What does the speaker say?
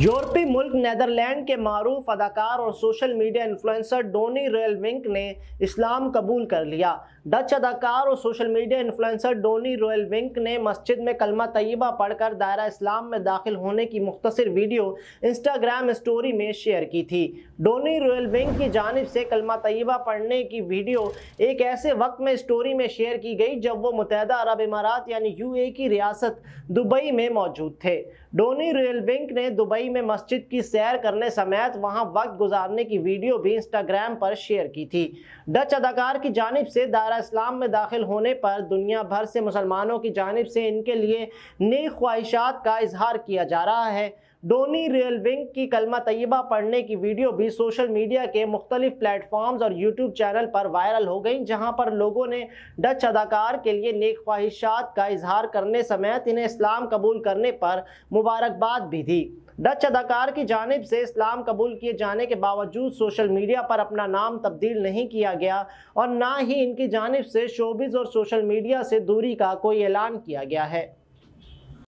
यूरोपी मुल्क नदरलैंड के मरूफ अदाकार और social media influencer Donny Roelvink ने इस्लाम कबूल कर लिया डच अदाकार और social media influencer Donny Roelvink ने मस्जिद में कलमा तयबा पढ़कर दायरा इस्लाम में दाखिल होने की मुख्तर वीडियो इंस्टाग्राम स्टोरी में शेयर की थी डोनी रोयलविंक की जानब से कलमा तयबा पढ़ने की वीडियो एक ऐसे वक्त में स्टोरी में शेयर की गई जब वो मुतहदा अरब इमारात यानी यू ए की रियासत दुबई में मौजूद थे डोनी रेलविंक ने दुबई में मस्जिद की सैर करने समेत वहां वक्त गुजारने की वीडियो भी इंस्टाग्राम पर शेयर की थी डच अदाकार की जानब से दारा इस्लाम में दाखिल होने पर दुनिया भर से मुसलमानों की जानब से इनके लिए नई ख्वाहिशात का इजहार किया जा रहा है डोनी रेलविंग की कलमा तयबा पढ़ने की वीडियो भी सोशल मीडिया के मुख्तलिफ प्लेटफॉर्म्स और यूट्यूब चैनल पर वायरल हो गई जहां पर लोगों ने डच अदाकार के लिए नेक ख्वाहिशात का इजहार करने समेत इन्हें इस्लाम कबूल करने पर मुबारकबाद भी दी डच अदाकार की जानब से इस्लाम कबूल किए जाने के बावजूद सोशल मीडिया पर अपना नाम तब्दील नहीं किया गया और ना ही इनकी जानब से शोबिज़ और सोशल मीडिया से दूरी का कोई ऐलान किया गया है